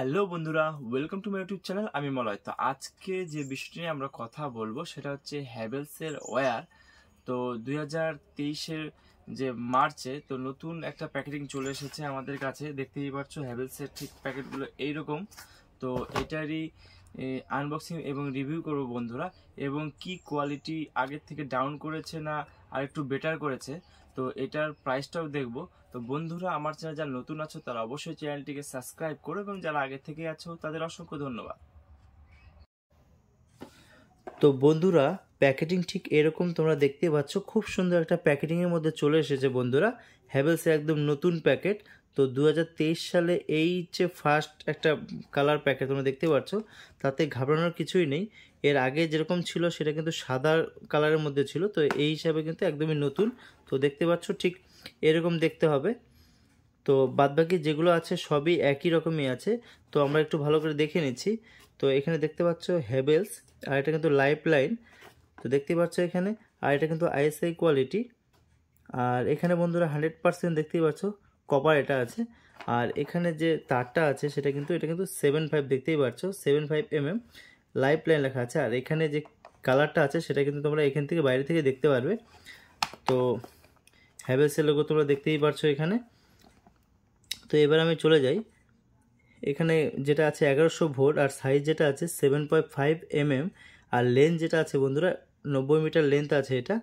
hello বন্ধুরা welcome to my YouTube channel আমি মলয় তো আজকে যে বিষয়টি নিয়ে আমরা কথা বলবো সেটা হচ্ছে হ্যাভেলসের ওয়্যার তো দুই হাজার যে মার্চে তো নতুন একটা প্যাকেটিং চলে এসেছে আমাদের কাছে দেখতেই পাচ্ছ হ্যাভেলসের ঠিক প্যাকেটগুলো এইরকম তো এটারই আনবক্সিং এবং রিভিউ করব বন্ধুরা এবং কি কোয়ালিটি আগের থেকে ডাউন করেছে না আর একটু বেটার করেছে তো এটার প্রাইসটাও দেখব তো বন্ধুরা আমার চ্যানেল যারা নতুন আছো তারা অবশ্যই চ্যানেলটিকে সাবস্ক্রাইব করো এবং যারা আগে থেকে আছো তাদের অসংখ্য ধন্যবাদ তো বন্ধুরা প্যাকেটিং ঠিক এরকম তোমরা দেখতে পাচ্ছ খুব সুন্দর একটা প্যাকেটিংয়ের মধ্যে চলে এসেছে বন্ধুরা হ্যাভেলসে একদম নতুন প্যাকেট তো দু সালে এই যে ফার্স্ট একটা কালার প্যাকেট তোমরা দেখতে পাচ্ছ তাতে ঘাবড়ানোর কিছুই নেই এর আগে যেরকম ছিল সেটা কিন্তু সাদা কালারের মধ্যে ছিল তো এই হিসাবে কিন্তু একদমই নতুন তো দেখতে পাচ্ছ ঠিক এরকম দেখতে হবে তো বাদবাকি যেগুলো আছে সবই একই রকমই আছে তো আমরা একটু ভালো করে দেখে নিচ্ছি তো এখানে দেখতে পাচ্ছ হেভেলস আর এটা কিন্তু লাইফ লাইন তো দেখতে পাচ্ছ এখানে আর এটা কিন্তু আইএসআই কোয়ালিটি আর এখানে বন্ধুরা হান্ড্রেড পার্সেন্ট দেখতেই পাচ্ছ কপার এটা আছে আর এখানে যে তারটা আছে সেটা কিন্তু এটা কিন্তু সেভেন ফাইভ দেখতেই পাচ্ছ seven five MM life line লেখা আছে আর এখানে যে কালারটা আছে সেটা কিন্তু তোমরা এখান থেকে বাইরে থেকে দেখতে পারবে তো হ্যাভেলসের লোগো তোমরা দেখতেই পারছো এখানে তো এবার আমি চলে যাই এখানে যেটা আছে এগারোশো ভোট আর সাইজ যেটা আছে সেভেন পয়েন্ট ফাইভ এমএম আর লেন্থ যেটা আছে বন্ধুরা নব্বই মিটার লেন্থ আছে এটা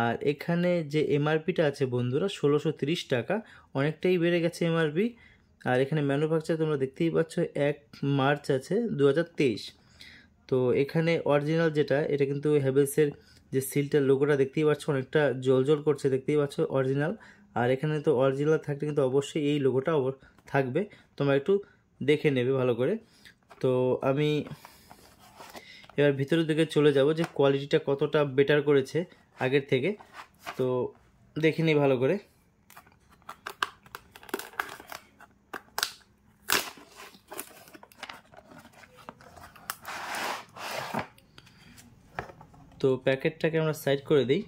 আর এখানে যে এমআরপিটা আছে বন্ধুরা ষোলোশো টাকা অনেকটাই বেড়ে গেছে এমআরপি আর এখানে ম্যানুফ্যাকচার তোমরা দেখতেই পাচ্ছ এক মার্চ আছে দু তো এখানে অরিজিনাল যেটা এটা কিন্তু হ্যাভেলসের যে সিলটার লোগোটা দেখতেই পাচ্ছ অনেকটা জল জল করছে দেখতেই পাচ্ছ অরিজিনাল আর এখানে তো অরিজিনাল থাকলে কিন্তু অবশ্যই এই লোকোটা থাকবে তোমরা একটু দেখে নেবে ভালো করে তো আমি এবার ভিতরের দিকে চলে যাব যে কোয়ালিটিটা কতটা বেটার করেছে আগের থেকে তো দেখে নিই ভালো করে তো প্যাকেটটাকে আমরা সাইড করে দিই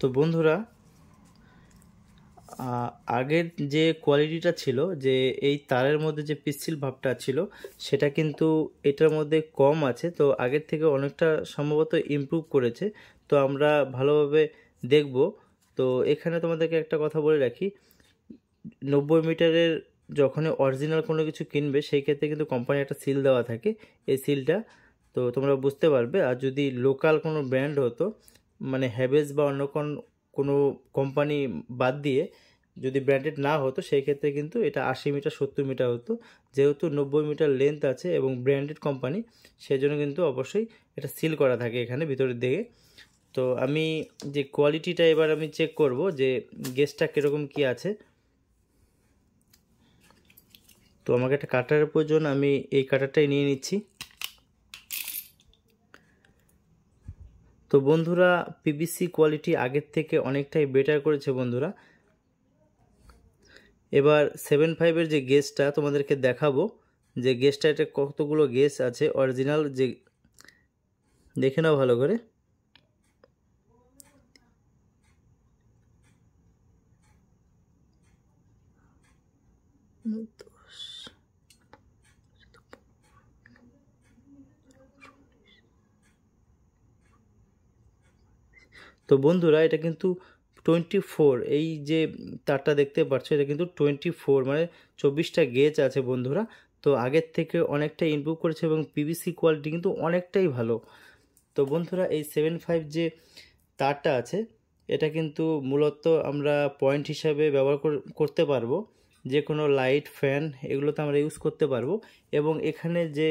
তো বন্ধুরা আগের যে কোয়ালিটিটা ছিল যে এই তারের মধ্যে যে পিচ্ছিল ভাবটা ছিল সেটা কিন্তু এটার মধ্যে কম আছে তো আগের থেকে অনেকটা সম্ভবত ইমপ্রুভ করেছে তো আমরা ভালোভাবে দেখব তো এখানে তোমাদেরকে একটা কথা বলে রাখি নব্বই মিটারের যখনই অরিজিনাল কোনো কিছু কিনবে সেই ক্ষেত্রে কিন্তু কোম্পানি একটা সিল দেওয়া থাকে এই সিলটা তো তোমরা বুঝতে পারবে আর যদি লোকাল কোনো ব্র্যান্ড হতো মানে হ্যাভেজ বা অন্য কোনো কোনো কোম্পানি বাদ দিয়ে যদি ব্র্যান্ডেড না হতো সেই ক্ষেত্রে কিন্তু এটা আশি মিটার সত্তর মিটার হতো যেহেতু নব্বই মিটার লেন্থ আছে এবং ব্র্যান্ডেড কোম্পানি সেজন্য কিন্তু অবশ্যই এটা সিল করা থাকে এখানে ভিতরের দিকে তো আমি যে কোয়ালিটিটা এবার আমি চেক করব যে গেস্টটা কীরকম কি আছে তো আমাকে একটা কাটার প্রয়োজন আমি এই কাটারটাই নিয়ে নিচ্ছি তো বন্ধুরা পিবিসি কোয়ালিটি আগের থেকে অনেকটাই বেটার করেছে বন্ধুরা এবার সেভেন ফাইভের যে গেসটা তোমাদেরকে দেখাবো যে গেসটা এটা কতগুলো গেস আছে অরিজিনাল যে দেখে নাও ভালো করে তো বন্ধুরা এটা কিন্তু টোয়েন্টি ফোর এই যে তারটা দেখতে পাচ্ছ এটা কিন্তু টোয়েন্টি ফোর মানে চব্বিশটা গেজ আছে বন্ধুরা তো আগের থেকে অনেকটাই ইমপ্রুভ করেছে এবং পিভিসি কোয়ালিটি কিন্তু অনেকটাই ভালো তো বন্ধুরা এই সেভেন ফাইভ যে তারটা আছে এটা কিন্তু মূলত আমরা পয়েন্ট হিসাবে ব্যবহার করতে পারবো যে কোনো লাইট ফ্যান এগুলো তো আমরা ইউজ করতে পারবো এবং এখানে যে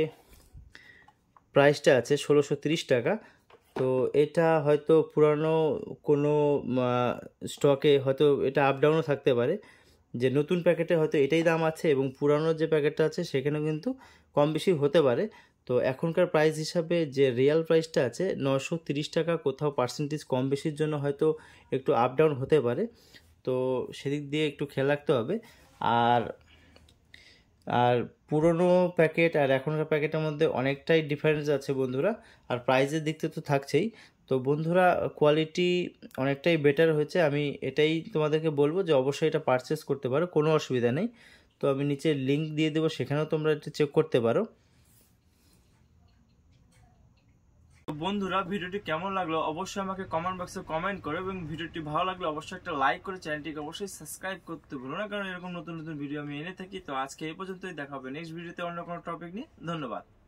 প্রাইসটা আছে ষোলোশো টাকা তো এটা হয়তো পুরানো কোনো স্টকে হয়তো এটা আপ ডাউনও থাকতে পারে যে নতুন প্যাকেটে হয়তো এটাই দাম আছে এবং পুরানো যে প্যাকেটটা আছে সেখানেও কিন্তু কম বেশি হতে পারে তো এখনকার প্রাইস হিসাবে যে রিয়াল প্রাইসটা আছে নশো টাকা কোথাও পার্সেন্টেজ কম বেশির জন্য হয়তো একটু আপ ডাউন হতে পারে তো সেদিক দিয়ে একটু খেয়াল রাখতে হবে আর আর পুরনো প্যাকেট আর এখনকার প্যাকেটের মধ্যে অনেকটাই ডিফারেন্স আছে বন্ধুরা আর প্রাইজের দিকতে তো থাকছেই তো বন্ধুরা কোয়ালিটি অনেকটাই বেটার হয়েছে আমি এটাই তোমাদেরকে বলবো যে অবশ্যই এটা পারচেস করতে পারো কোনো অসুবিধা নেই তো আমি নিচে লিঙ্ক দিয়ে দেবো সেখানেও তোমরা এটা চেক করতে পারো বন্ধুরা ভিডিওটি কেমন লাগলো অবশ্যই আমাকে কমেন্ট বক্সে কমেন্ট করো এবং ভিডিওটি ভালো লাগলে অবশ্যই একটা লাইক করে চ্যানেলটিকে অবশ্যই সাবস্ক্রাইব করতে ভুলো না কারণ এরকম নতুন নতুন ভিডিও আমি এনে থাকি তো আজকে এই পর্যন্তই দেখাবে নেক্সট ভিডিওতে অন্য কোনো টপিক নিয়ে ধন্যবাদ